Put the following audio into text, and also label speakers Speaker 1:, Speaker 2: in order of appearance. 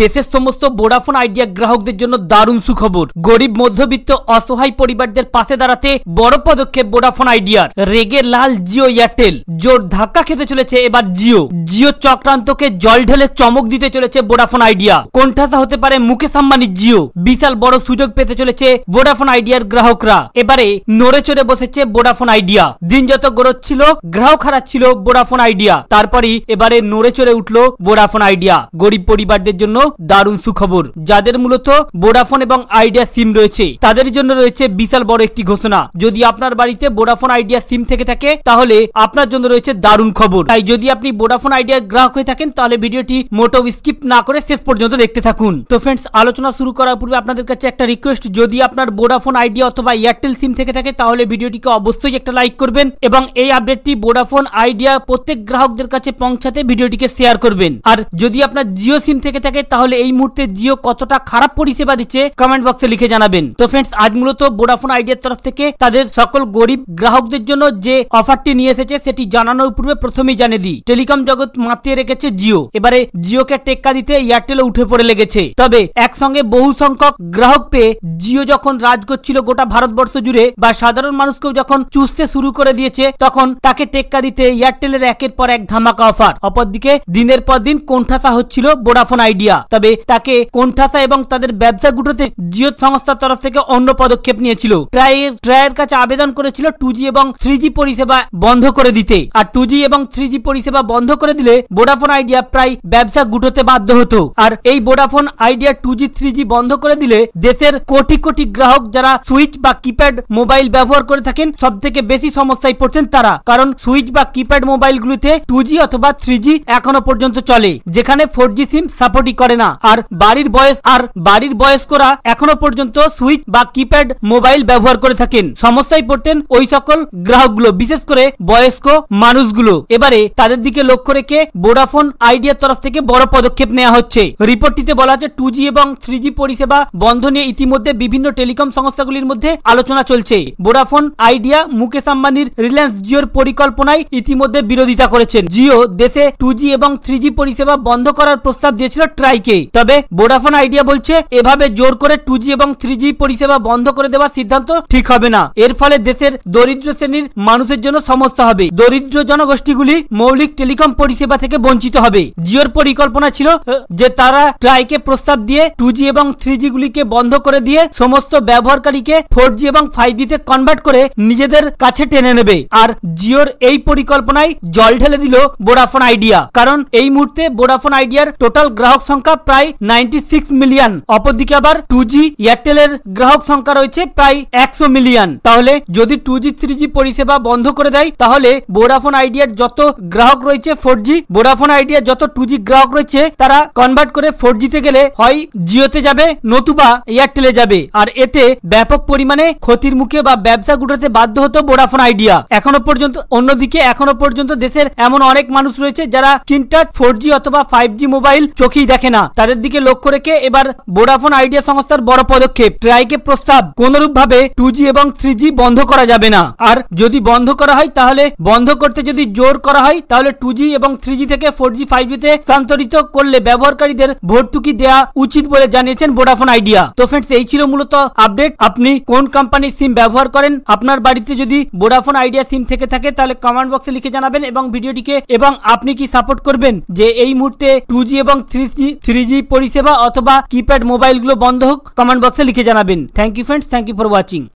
Speaker 1: দেশের সমস্ত বোডাফোন আইডিয়া গ্রাহকদের জন্য দারুণ সুখবর গরিব মধ্যবিত্ত অসহায় পরিবারদের পাশে দাঁড়াতে বড় পদক্ষেপ বোডাফোন আইডিয়ার রেগে লাল জিও এয়ারটেল জোর ধাক্কা খেতে চলেছে এবার জিও জিও চক্রান্তকে জল ঢেলে চমক দিতে চলেছে বোডাফোন আইডিয়া কোনঠাসা হতে পারে মুকেশ আম্বানি জিও বিশাল বড় সুযোগ পেতে চলেছে বোডাফোন আইডিয়ার গ্রাহকরা এবারে নড়ে চড়ে বসেছে বোডাফোন আইডিয়া দিন যত ছিল গ্রাহক হারাচ্ছিল বোডাফোন আইডিয়া তারপরই এবারে নড়ে চড়ে উঠল বোডাফোন আইডিয়া গরিব পরিবারদের জন্য জন্য দারুণ সুখবর যাদের মূলত বোডাফোন এবং আইডিয়া সিম রয়েছে তাদের জন্য রয়েছে বিশাল বড় একটি ঘোষণা যদি আপনার বাড়িতে বোডাফোন আইডিয়া সিম থেকে থাকে তাহলে আপনার জন্য রয়েছে দারুণ খবর তাই যদি আপনি বোডাফোন আইডিয়া গ্রাহক হয়ে থাকেন তাহলে ভিডিওটি মোটো স্কিপ না করে শেষ পর্যন্ত দেখতে থাকুন তো ফ্রেন্ডস আলোচনা শুরু করার পূর্বে আপনাদের কাছে একটা রিকোয়েস্ট যদি আপনার বোডাফোন আইডিয়া অথবা এয়ারটেল সিম থেকে থাকে তাহলে ভিডিওটিকে অবশ্যই একটা লাইক করবেন এবং এই আপডেটটি বোডাফোন আইডিয়া প্রত্যেক গ্রাহকদের কাছে পৌঁছাতে ভিডিওটিকে শেয়ার করবেন আর যদি আপনার জিও সিম থেকে থাকে থাকে তাহলে এই মুহূর্তে জিও কতটা খারাপ পরিষেবা দিচ্ছে কমেন্ট বক্সে লিখে জানাবেন তো ফ্রেন্ডস আজ মূলত বোডাফোন আইডিয়ার তরফ থেকে তাদের সকল গরিব গ্রাহকদের জন্য যে অফারটি নিয়ে এসেছে সেটি জানানোর পূর্বে প্রথমেই জানিয়ে দিই টেলিকম জগৎ মাতিয়ে রেখেছে জিও এবারে জিওকে টেক্কা দিতে এয়ারটেল উঠে পড়ে লেগেছে তবে একসঙ্গে বহু সংখ্যক গ্রাহক পেয়ে জিও যখন রাজ করছিল গোটা ভারতবর্ষ জুড়ে বা সাধারণ মানুষকেও যখন চুষতে শুরু করে দিয়েছে তখন তাকে টেক্কা দিতে এয়ারটেলের একের পর এক ধামাকা অফার অপরদিকে দিনের পর দিন কোণঠাসা হচ্ছিল বোডাফোন আইডিয়া মিডিয়া তবে তাকে কোণঠাসা এবং তাদের ব্যবসা গুটোতে জিও সংস্থার তরফ থেকে অন্য পদক্ষেপ নিয়েছিল ট্রায়ের ট্রায়ের কাছে আবেদন করেছিল টু এবং থ্রি পরিষেবা বন্ধ করে দিতে আর টু এবং থ্রি পরিষেবা বন্ধ করে দিলে বোডাফোন আইডিয়া প্রায় ব্যবসা গুটোতে বাধ্য হতো আর এই Vodafone Idea two G three বন্ধ করে দিলে দেশের কোটি কোটি গ্রাহক যারা সুইচ বা কিপ্যাড মোবাইল ব্যবহার করে থাকেন সব থেকে বেশি সমস্যায় পড়ছেন তারা কারণ সুইচ বা কিপ্যাড মোবাইলগুলিতে টু অথবা থ্রি এখনো পর্যন্ত চলে যেখানে ফোর জি সিম সাপোর্টিং করে না আর বাড়ির বয়স আর বাড়ির বয়স্করা এখনো পর্যন্ত সুইচ বা কিপ্যাড মোবাইল ব্যবহার করে থাকেন সমস্যায় পড়তেন ওই সকল গ্রাহকগুলো বিশেষ করে বয়স্ক মানুষগুলো এবারে তাদের দিকে লক্ষ্য রেখে বোডাফোন আইডিয়ার তরফ থেকে বড় পদক্ষেপ নেওয়া হচ্ছে রিপোর্টটিতে বলা আছে টু এবং থ্রি পরিষেবা বন্ধ নিয়ে ইতিমধ্যে বিভিন্ন টেলিকম সংস্থাগুলির মধ্যে আলোচনা চলছে বোডাফোন আইডিয়া মুকেশ আম্বানির রিলায়েন্স জিওর পরিকল্পনায় ইতিমধ্যে বিরোধিতা করেছেন জিও দেশে টু এবং থ্রি পরিষেবা বন্ধ করার প্রস্তাব দিয়েছিল আইকে তবে বোডাফোন আইডিয়া বলছে এভাবে জোর করে টু এবং থ্রি পরিষেবা বন্ধ করে দেওয়ার সিদ্ধান্ত ঠিক হবে না এর ফলে দেশের দরিদ্র শ্রেণীর মানুষের জন্য সমস্যা হবে দরিদ্র জনগোষ্ঠীগুলি মৌলিক টেলিকম পরিষেবা থেকে বঞ্চিত হবে জিওর পরিকল্পনা ছিল যে তারা ট্রাইকে প্রস্তাব দিয়ে টু এবং থ্রি গুলিকে বন্ধ করে দিয়ে সমস্ত ব্যবহারকারীকে ফোর এবং ফাইভ তে কনভার্ট করে নিজেদের কাছে টেনে নেবে আর জিওর এই পরিকল্পনায় জল ঢেলে দিল বোডাফোন আইডিয়া কারণ এই মুহূর্তে বোডাফোন আইডিয়ার টোটাল গ্রাহক সংখ্যা সংখ্যা প্রায় নাইনটি সিক্স মিলিয়ন অপরদিকে আবার টু জি এয়ারটেলের গ্রাহক সংখ্যা রয়েছে প্রায় একশো মিলিয়ন তাহলে যদি টু জি থ্রি জি পরিষেবা বন্ধ করে দেয় তাহলে বোডাফোন আইডিয়ার যত গ্রাহক রয়েছে ফোর জি বোডাফোন আইডিয়ার যত টু জি গ্রাহক রয়েছে তারা কনভার্ট করে ফোর জিতে গেলে হয় জিওতে যাবে নতুবা এয়ারটেলে যাবে আর এতে ব্যাপক পরিমাণে ক্ষতির মুখে বা ব্যবসা গুটাতে বাধ্য হতো বোডাফোন আইডিয়া এখনো পর্যন্ত অন্যদিকে এখনো পর্যন্ত দেশের এমন অনেক মানুষ রয়েছে যারা চিন্তা ফোর জি অথবা ফাইভ জি মোবাইল চোখেই দেখেন রাখে না তাদের দিকে লক্ষ্য রেখে এবার বোডাফোন আইডিয়া সংস্থার বড় পদক্ষেপ ট্রাইকে প্রস্তাব কোনরূপ ভাবে টু জি এবং থ্রি জি বন্ধ করা যাবে না আর যদি বন্ধ করা হয় তাহলে বন্ধ করতে যদি জোর করা হয় তাহলে টু জি এবং থ্রি জি থেকে ফোর জি ফাইভ জিতে স্থান্তরিত করলে ব্যবহারকারীদের ভর্তুকি দেওয়া উচিত বলে জানিয়েছেন বোডাফোন আইডিয়া তো ফ্রেন্ডস এই ছিল মূলত আপডেট আপনি কোন কোম্পানির সিম ব্যবহার করেন আপনার বাড়িতে যদি বোডাফোন আইডিয়া সিম থেকে থাকে তাহলে কমেন্ট বক্সে লিখে জানাবেন এবং ভিডিওটিকে এবং আপনি কি সাপোর্ট করবেন যে এই মুহূর্তে টু জি এবং থ্রি জি 3G পরিষেবা অথবা কিপড মোবাইল গুলো বন্ধক কমান্ড বক্সে লিখে জানাবেন thank you friends thank you for watching